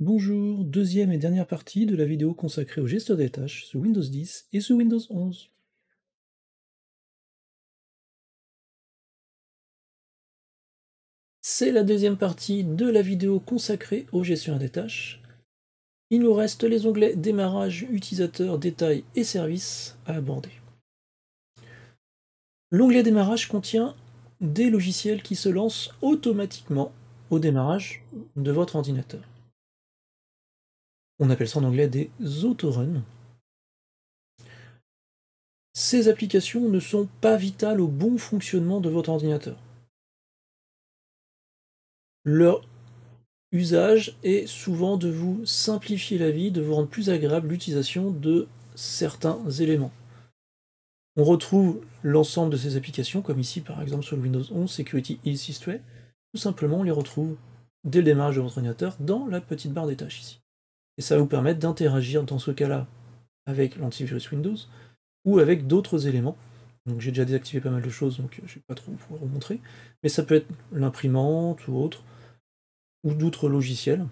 Bonjour, deuxième et dernière partie de la vidéo consacrée au gestionnaire des tâches sous Windows 10 et sous Windows 11. C'est la deuxième partie de la vidéo consacrée au gestionnaire des tâches. Il nous reste les onglets Démarrage, Utilisateur, Détails et Services à aborder. L'onglet Démarrage contient des logiciels qui se lancent automatiquement au démarrage de votre ordinateur. On appelle ça en anglais des autoruns. Ces applications ne sont pas vitales au bon fonctionnement de votre ordinateur. Leur usage est souvent de vous simplifier la vie, de vous rendre plus agréable l'utilisation de certains éléments. On retrouve l'ensemble de ces applications, comme ici par exemple sur le Windows 11 Security System Tout simplement, on les retrouve dès le démarrage de votre ordinateur dans la petite barre des tâches ici. Et ça va vous permettre d'interagir dans ce cas-là avec l'antivirus Windows ou avec d'autres éléments. Donc j'ai déjà désactivé pas mal de choses, donc euh, je ne vais pas trop vous montrer. Mais ça peut être l'imprimante ou autre, ou d'autres logiciels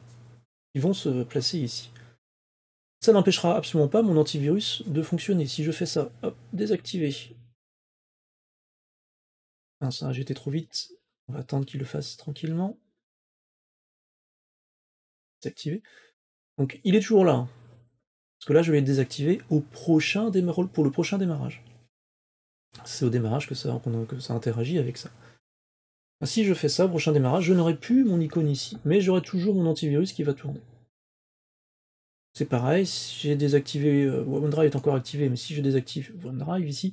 qui vont se placer ici. Ça n'empêchera absolument pas mon antivirus de fonctionner. Si je fais ça, hop, désactiver. Ah, ça, été trop vite. On va attendre qu'il le fasse tranquillement. Désactiver. Donc il est toujours là. Hein. Parce que là, je vais le désactiver au prochain pour le prochain démarrage. C'est au démarrage que ça, interagit avec ça. Ah, si je fais ça, prochain démarrage, je n'aurai plus mon icône ici, mais j'aurai toujours mon antivirus qui va tourner. C'est pareil, si j'ai désactivé, euh, OneDrive est encore activé, mais si je désactive OneDrive ici,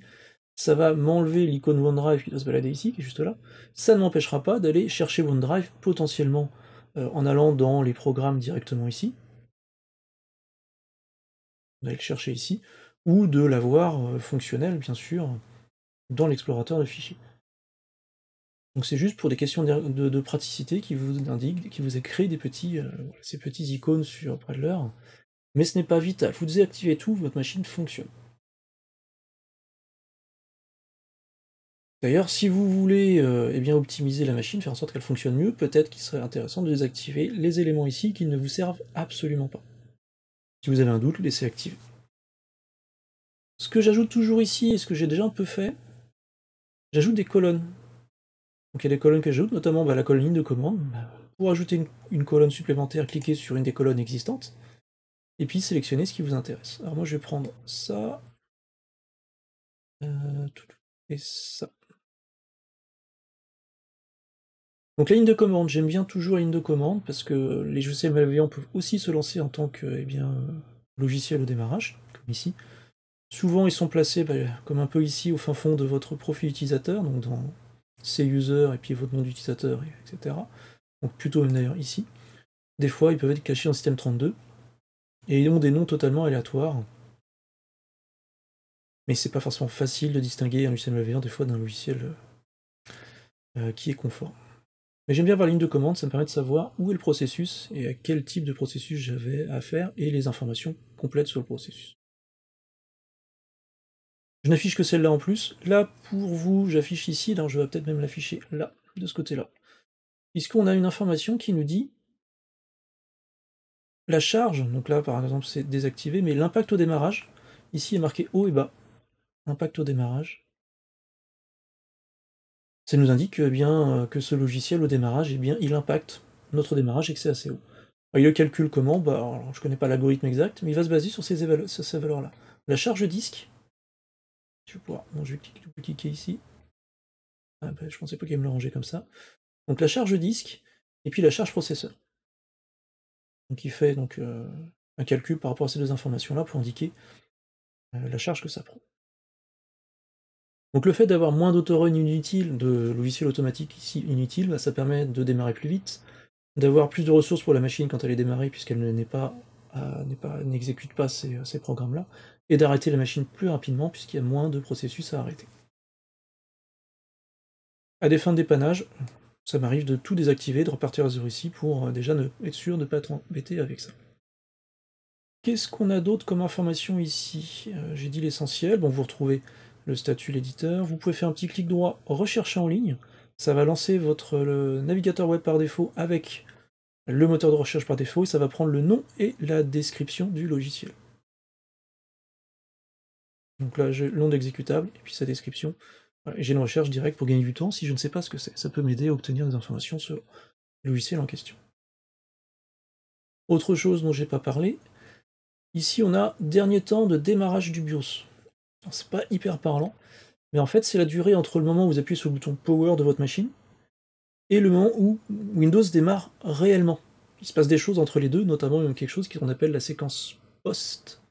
ça va m'enlever l'icône OneDrive qui doit se balader ici, qui est juste là. Ça ne m'empêchera pas d'aller chercher OneDrive potentiellement euh, en allant dans les programmes directement ici, d'aller le chercher ici, ou de l'avoir euh, fonctionnel, bien sûr, dans l'explorateur de fichiers. Donc c'est juste pour des questions de, praticité qui vous indique, qui vous a créé des petits, euh, ces petits icônes sur l'heure mais ce n'est pas vital. Vous désactivez tout, votre machine fonctionne. D'ailleurs, si vous voulez euh, eh bien, optimiser la machine, faire en sorte qu'elle fonctionne mieux, peut-être qu'il serait intéressant de désactiver les éléments ici qui ne vous servent absolument pas. Si vous avez un doute, laissez activer. Ce que j'ajoute toujours ici, et ce que j'ai déjà un peu fait, j'ajoute des colonnes. Donc il y a des colonnes que j'ajoute, notamment bah, la colonne ligne de commande. Bah, pour ajouter une, colonne supplémentaire, cliquez sur une des colonnes existantes, et puis sélectionnez ce qui vous intéresse. Alors moi je vais prendre ça, euh, et ça. Donc la ligne de commande, j'aime bien toujours la ligne de commande parce que les logiciels malveillants peuvent aussi se lancer en tant que eh bien, logiciel au démarrage, comme ici. Souvent ils sont placés bah, comme un peu ici au fin fond de votre profil utilisateur, donc dans ces users et puis votre nom d'utilisateur, etc. Donc plutôt même d'ailleurs ici. Des fois ils peuvent être cachés dans système 32 et ils ont des noms totalement aléatoires. Mais ce n'est pas forcément facile de distinguer un logiciel malveillant des fois d'un logiciel euh, euh, qui est conforme. Mais j'aime bien avoir la ligne de commande, ça me permet de savoir où est le processus et à quel type de processus j'avais à faire et les informations complètes sur le processus. Je n'affiche que celle-là en plus. Là, pour vous, j'affiche ici, je vais peut-être même l'afficher là, de ce côté-là. Puisqu'on a une information qui nous dit la charge, donc là par exemple c'est désactivé, mais l'impact au démarrage, ici est marqué haut et bas. Impact au démarrage ça nous indique eh bien, euh, que ce logiciel au démarrage, eh bien, il impacte notre démarrage et que c'est assez haut. il le calcule comment bah, Je ne connais pas l'algorithme exact, mais il va se baser sur ces, valeurs-là. La charge disque, je vais pouvoir, je vais cliquer, ici. Ah, ben, je pensais pas qu'il me le ranger comme ça. Donc la charge disque, et puis la charge processeur. Donc il fait donc, euh, un calcul par rapport à ces deux informations-là pour indiquer euh, la charge que ça prend. Donc le fait d'avoir moins d'autoruns inutiles, de logiciels automatiques ici inutiles, bah, ça permet de démarrer plus vite, d'avoir plus de ressources pour la machine quand elle est démarrée puisqu'elle euh, pas, n'exécute pas, ces, programmes-là, et d'arrêter la machine plus rapidement puisqu'il y a moins de processus à arrêter. À des fins de dépannage, ça m'arrive de tout désactiver, de repartir à zéro ici pour euh, déjà ne, être sûr de ne pas être embêté avec ça. Qu'est-ce qu'on a d'autre comme information ici euh, J'ai dit l'essentiel, bon vous retrouvez le statut, l'éditeur. Vous pouvez faire un petit clic droit, rechercher en ligne. Ça va lancer votre navigateur web par défaut avec le moteur de recherche par défaut et ça va prendre le nom et la description du logiciel. Donc là, j'ai le nom d'exécutable et puis sa description. j'ai une recherche directe pour gagner du temps si je ne sais pas ce que c'est. Ça peut m'aider à obtenir des informations sur le logiciel en question. Autre chose dont j'ai pas parlé, ici on a dernier temps de démarrage du BIOS c'est pas hyper parlant, mais en fait, c'est la durée entre le moment où vous appuyez sur le bouton power de votre machine et le moment où Windows démarre réellement. Il se passe des choses entre les deux, notamment quelque chose qu'on appelle la séquence post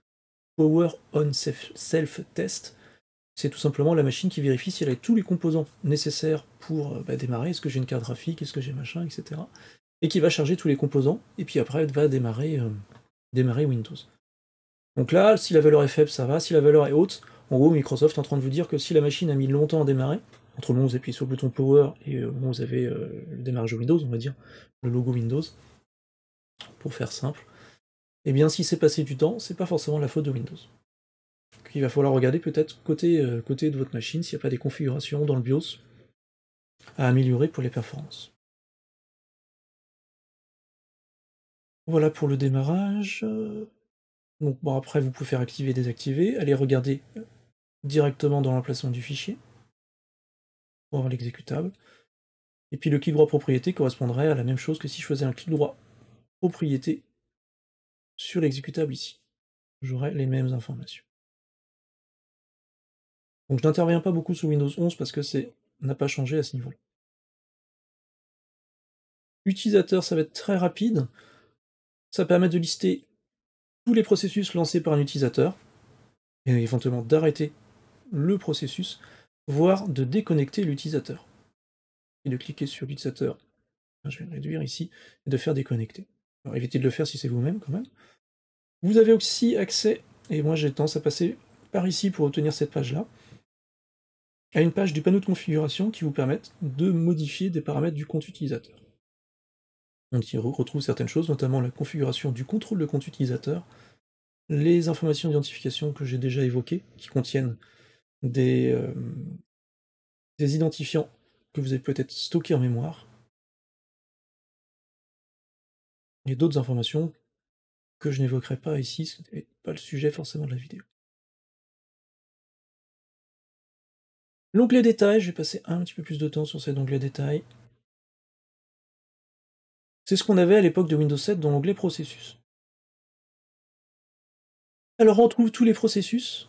power on self test. C'est tout simplement la machine qui vérifie si elle a tous les composants nécessaires pour euh, bah, démarrer. Est-ce que j'ai une carte graphique, est-ce que j'ai machin, etc. Et qui va charger tous les composants, et puis après elle va démarrer, euh, démarrer Windows. Donc là, si la valeur est faible, ça va. Si la valeur est haute, en gros, Microsoft est en train de vous dire que si la machine a mis longtemps à démarrer, entre le moment où vous appuyez sur le bouton Power et euh, le où vous avez euh, le démarrage Windows, on va dire, le logo Windows, pour faire simple, eh bien si c'est passé du temps, c'est pas forcément la faute de Windows. il va falloir regarder peut-être côté, euh, côté de votre machine s'il n'y a pas des configurations dans le BIOS à améliorer pour les performances. Voilà pour le démarrage. Donc bon après vous pouvez faire activer, désactiver, allez regarder directement dans l'emplacement du fichier pour avoir l'exécutable. Et puis le clic droit propriété correspondrait à la même chose que si je faisais un clic droit propriété sur l'exécutable ici. J'aurais les mêmes informations. Donc je n'interviens pas beaucoup sous Windows 11 parce que c'est n'a pas changé à ce niveau-là. Utilisateur, ça va être très rapide. Ça permet de lister tous les processus lancés par un utilisateur et éventuellement d'arrêter le processus, voire de déconnecter l'utilisateur. Et de cliquer sur l'utilisateur, je vais le réduire ici, et de faire déconnecter. Alors évitez de le faire si c'est vous-même quand même. Vous avez aussi accès, et moi j'ai tendance à passer par ici pour obtenir cette page-là, à une page du panneau de configuration qui vous permet de modifier des paramètres du compte utilisateur. On y retrouve certaines choses, notamment la configuration du contrôle de compte utilisateur, les informations d'identification que j'ai déjà évoquées, qui contiennent euh, des, identifiants que vous avez peut-être stockés en mémoire et d'autres informations que je n'évoquerai pas ici, ce n'est pas le sujet forcément de la vidéo. L'onglet détails, je vais passer un petit peu plus de temps sur cet onglet détails. C'est ce qu'on avait à l'époque de Windows 7 dans l'onglet processus. Alors on trouve tous les processus,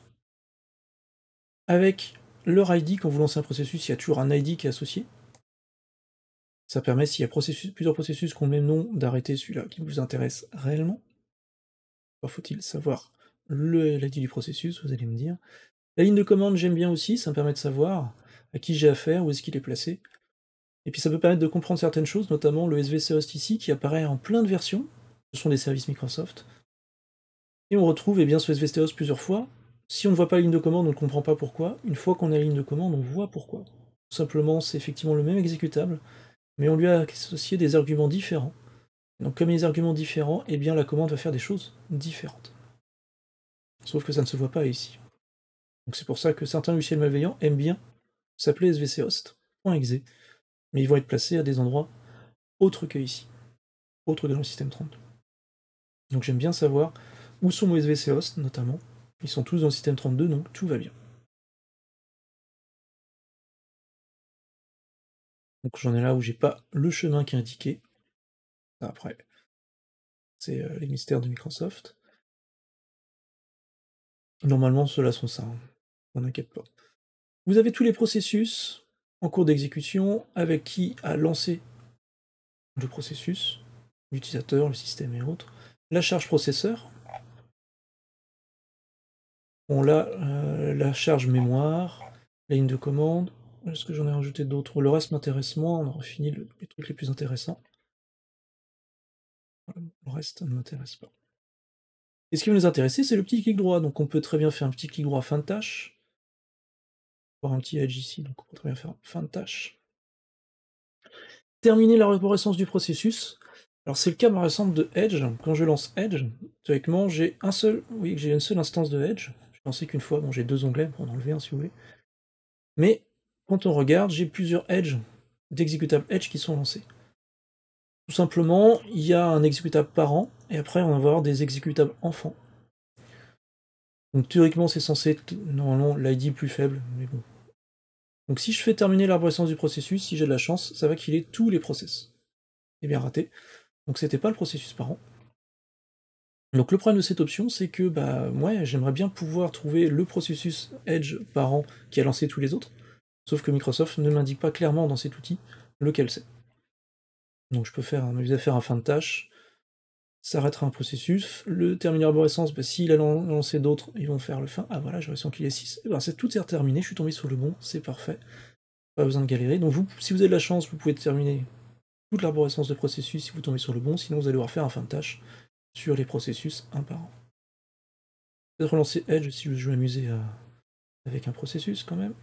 avec leur ID, quand vous lancez un processus, il y a toujours un ID qui est associé. Ça permet, s'il y a plusieurs processus qui ont le même nom, d'arrêter celui-là qui vous intéresse réellement. Faut-il savoir l'ID du processus, vous allez me dire. La ligne de commande, j'aime bien aussi, ça me permet de savoir à qui j'ai affaire, où est-ce qu'il est placé. Et puis ça peut permettre de comprendre certaines choses, notamment le SVC Host ici, qui apparaît en plein de versions. Ce sont des services Microsoft. Et on retrouve eh bien, ce SVC plusieurs fois, si on ne voit pas la ligne de commande, on ne comprend pas pourquoi. Une fois qu'on a la ligne de commande, on voit pourquoi. Tout simplement, c'est effectivement le même exécutable, mais on lui a associé des arguments différents. Donc comme il y a des arguments différents, eh bien la commande va faire des choses différentes. Sauf que ça ne se voit pas ici. Donc c'est pour ça que certains logiciels malveillants aiment bien s'appeler svchost.exe, mais ils vont être placés à des endroits autres que ici, autres que dans le système 32. Donc j'aime bien savoir où sont mes svchost notamment, ils sont tous dans le système 32, donc tout va bien. Donc j'en ai là où j'ai pas le chemin qui est indiqué. Après, c'est euh, les mystères de Microsoft. Normalement, ceux-là sont ça. On hein. n'inquiète pas. Vous avez tous les processus en cours d'exécution avec qui a lancé le processus, l'utilisateur, le système et autres. La charge processeur, on a euh, la charge mémoire, la ligne de commande. Est-ce que j'en ai rajouté d'autres Le reste m'intéresse moins. On aura fini les trucs les plus intéressants. Le reste ne m'intéresse pas. Et ce qui va nous intéresser, c'est le petit clic droit. Donc on peut très bien faire un petit clic droit fin de tâche. Voir un petit edge ici, donc on peut très bien faire fin de tâche. Terminer la reconnaissance du processus. Alors c'est le cas par exemple de Edge. Quand je lance Edge, théoriquement j'ai un seul, oui, j'ai une seule instance de Edge pensais qu'une fois, bon, j'ai deux onglets pour en enlever un si vous voulez. Mais quand on regarde, j'ai plusieurs edges d'exécutables edge qui sont lancés. Tout simplement, il y a un exécutable parent, et après on va avoir des exécutables enfants. Donc théoriquement c'est censé être normalement l'ID plus faible, mais bon. Donc si je fais terminer l'arborescence du processus, si j'ai de la chance, ça va qu'il ait tous les process. Eh bien raté. Donc c'était pas le processus parent. Donc le problème de cette option, c'est que bah j'aimerais bien pouvoir trouver le processus Edge par an qui a lancé tous les autres, sauf que Microsoft ne m'indique pas clairement dans cet outil lequel c'est. Donc je peux faire à faire un fin de tâche, ça arrêtera un processus. Le terminer arborescence, bah, s'il a lancé d'autres, ils vont faire le fin. Ah voilà, j'ai l'impression qu'il est 6. Et eh ben, tout est terminé, je suis tombé sur le bon, c'est parfait. Pas besoin de galérer. Donc vous, si vous avez de la chance, vous pouvez terminer toute l'arborescence de processus si vous tombez sur le bon, sinon vous allez devoir faire un fin de tâche sur les processus un par an. Peut-être relancer Edge si je veux m'amuser euh, avec un processus quand même.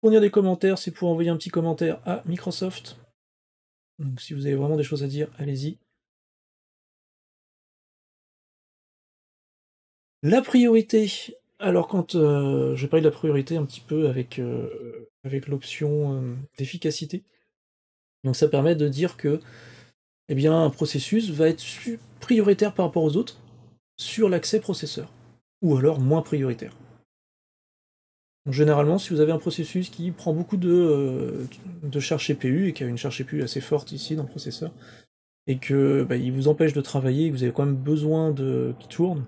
Fournir des commentaires, c'est pour envoyer un petit commentaire à Microsoft. Donc si vous avez vraiment des choses à dire, allez-y. La priorité. Alors quand euh, je parle de la priorité un petit peu avec, euh, avec l'option d'efficacité. Donc ça permet de dire que eh bien, un processus va être prioritaire par rapport aux autres sur l'accès processeur, ou alors moins prioritaire. généralement, si vous avez un processus qui prend beaucoup de, euh, charge CPU et qui a une charge CPU assez forte ici dans le processeur, et que bah, il vous empêche de travailler, et que vous avez quand même besoin de qui tourne,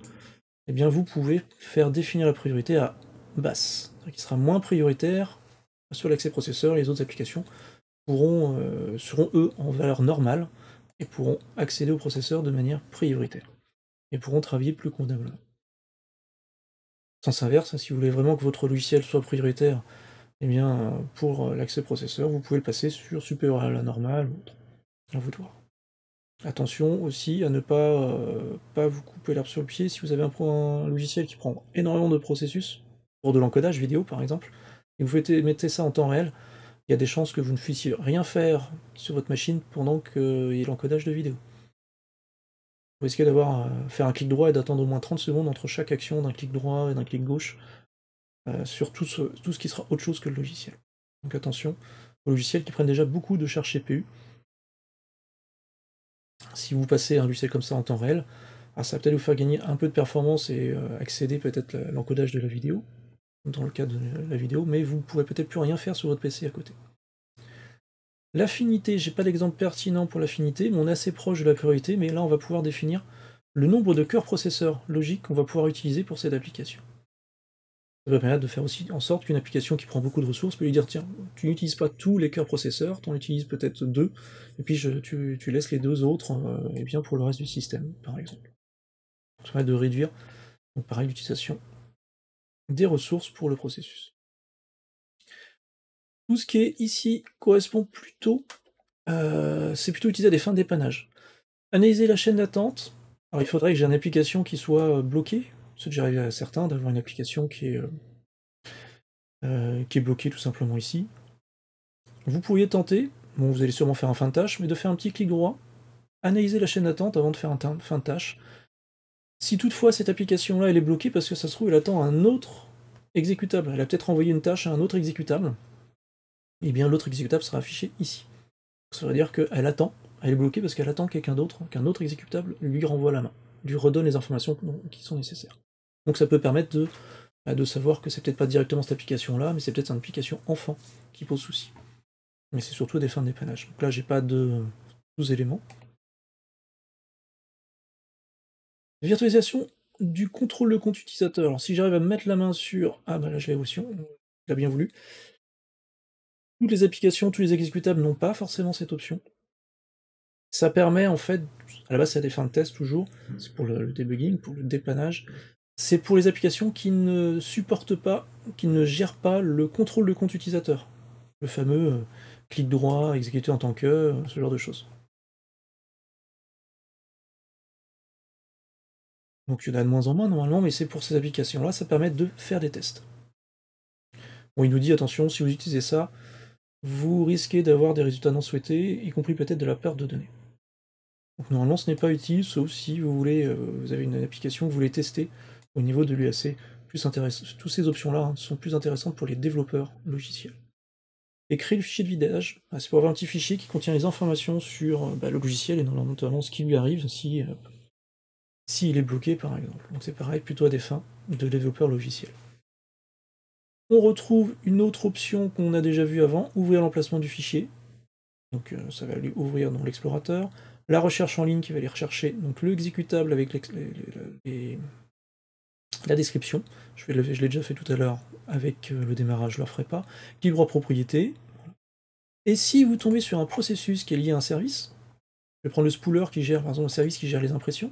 eh bien vous pouvez faire définir la priorité à basse, qui sera moins prioritaire sur l'accès processeur et les autres applications euh, seront eux en valeur normale et pourront accéder au processeur de manière prioritaire et pourront travailler plus convenablement. Sens inverse, hein, si vous voulez vraiment que votre logiciel soit prioritaire eh bien, euh, pour euh, l'accès processeur, vous pouvez le passer sur supérieur à la normale ou autre, à vous de Attention aussi à ne pas, euh, pas vous couper l'herbe sur le pied si vous avez un, un, logiciel qui prend énormément de processus, pour de l'encodage vidéo par exemple, et vous mettez ça en temps réel, il y a des chances que vous ne puissiez rien faire sur votre machine pendant qu'il euh, y ait l'encodage de vidéo. Vous risquez d'avoir à euh, faire un clic droit et d'attendre au moins 30 secondes entre chaque action d'un clic droit et d'un clic gauche euh, sur tout ce, qui sera autre chose que le logiciel. Donc attention aux logiciels qui prennent déjà beaucoup de charge CPU. Si vous passez un logiciel comme ça en temps réel, ah, ça va peut-être vous faire gagner un peu de performance et accéder peut-être à l'encodage de la vidéo, dans le cas de la vidéo, mais vous ne pouvez peut-être plus rien faire sur votre PC à côté. L'affinité, j'ai pas d'exemple pertinent pour l'affinité, mais on est assez proche de la priorité, mais là on va pouvoir définir le nombre de cœurs processeurs logiques qu'on va pouvoir utiliser pour cette application. Ça va permettre de faire aussi en sorte qu'une application qui prend beaucoup de ressources peut lui dire tiens, tu n'utilises pas tous les cœurs processeurs, tu en utilises peut-être deux, et puis tu, laisses les deux autres euh, eh bien pour le reste du système, par exemple. Ça permet de réduire, donc pareil, l'utilisation des ressources pour le processus. Tout ce qui est ici correspond plutôt, euh, c'est plutôt utilisé à des fins d'épannage. Analyser la chaîne d'attente. Alors il faudrait que j'ai une application qui soit euh, bloquée. c'est que j'arrive à certains d'avoir une application qui est, euh, qui est bloquée tout simplement ici. Vous pourriez tenter, bon vous allez sûrement faire un fin de tâche, mais de faire un petit clic droit, analyser la chaîne d'attente avant de faire un fin de tâche. Si toutefois cette application-là, elle est bloquée parce que ça se trouve, elle attend un autre exécutable. Elle a peut-être envoyé une tâche à un autre exécutable. Et eh bien l'autre exécutable sera affiché ici. Ça veut dire qu'elle attend, elle est bloquée parce qu'elle attend quelqu'un d'autre, qu'un autre exécutable lui renvoie la main, lui redonne les informations qui sont nécessaires. Donc ça peut permettre bah, de, savoir que c'est peut-être pas directement cette application-là, mais c'est peut-être une application enfant qui pose souci. Mais c'est surtout des fins de dépannage. Donc là, j'ai pas de sous-éléments. virtualisation du contrôle de compte utilisateur. Alors, si j'arrive à mettre la main sur. Ah, ben là, je l'ai aussi, on bien voulu. Toutes les applications, tous les exécutables n'ont pas forcément cette option. Ça permet, en fait, à la base, c'est à des fins de test toujours, c'est pour le, debugging, pour le dépannage. C'est pour les applications qui ne supportent pas, qui ne gèrent pas le contrôle de compte utilisateur. Le fameux euh, clic droit, exécuter en tant que, euh, ce genre de choses. Donc il y en a de moins en moins normalement, mais c'est pour ces applications-là, ça permet de faire des tests. Bon, il nous dit attention, si vous utilisez ça, vous risquez d'avoir des résultats non souhaités, y compris peut-être de la perte de données. Donc normalement ce n'est pas utile, sauf si vous voulez, euh, vous avez une application, vous voulez tester au niveau de l'UAC. Toutes ces options-là hein, sont plus intéressantes pour les développeurs logiciels. Et créer le fichier de vidage, ah, c'est pour avoir un petit fichier qui contient les informations sur euh, bah, le logiciel et notamment ce qui lui arrive si euh, s'il est bloqué par exemple. Donc c'est pareil, plutôt à des fins de développeur logiciel. On retrouve une autre option qu'on a déjà vue avant, ouvrir l'emplacement du fichier. Donc euh, ça va lui ouvrir dans l'explorateur. La recherche en ligne qui va aller rechercher donc, avec la description. Je, l'ai déjà fait tout à l'heure avec euh, le démarrage, je ne le ferai pas. Libre propriété. Et si vous tombez sur un processus qui est lié à un service, je vais prendre le spooler qui gère, par exemple, le service qui gère les impressions,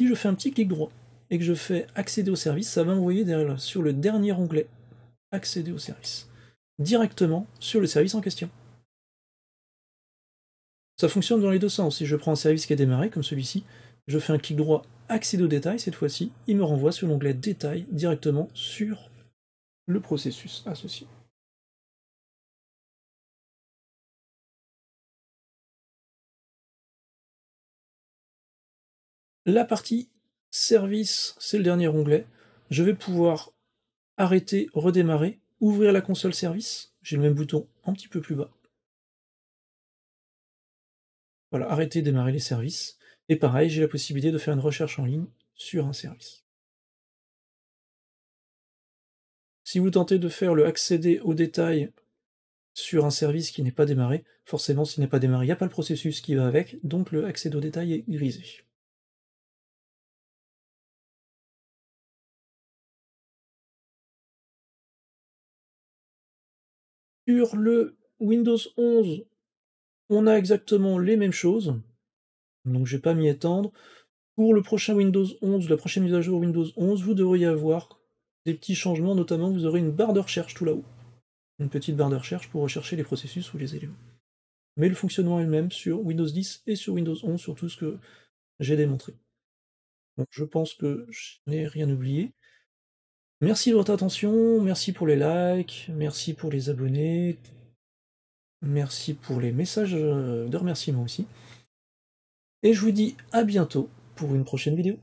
si je fais un petit clic droit et que je fais accéder au service, ça va envoyer derrière, sur le dernier onglet accéder au service directement sur le service en question. Ça fonctionne dans les deux sens. Si je prends un service qui est démarré, comme celui-ci, je fais un clic droit accéder au détail, cette fois-ci, il me renvoie sur l'onglet détail directement sur le processus associé. la partie service, c'est le dernier onglet. Je vais pouvoir arrêter, redémarrer, ouvrir la console service. J'ai le même bouton un petit peu plus bas. Voilà, arrêter, démarrer les services. Et pareil, j'ai la possibilité de faire une recherche en ligne sur un service. Si vous tentez de faire le accéder aux détails sur un service qui n'est pas démarré, forcément s'il n'est pas démarré, il n'y a pas le processus qui va avec, donc le accès aux détails est grisé. Sur le Windows 11, on a exactement les mêmes choses. Donc je ne vais pas m'y étendre. Pour le prochain Windows 11, la prochaine mise à jour Windows 11, vous devriez avoir des petits changements, notamment vous aurez une barre de recherche tout là-haut. Une petite barre de recherche pour rechercher les processus ou les éléments. Mais le fonctionnement est le même sur Windows 10 et sur Windows 11, sur tout ce que j'ai démontré. Donc je pense que je n'ai rien oublié. Merci de votre attention, merci pour les likes, merci pour les abonnés, merci pour les messages de remerciement aussi. Et je vous dis à bientôt pour une prochaine vidéo.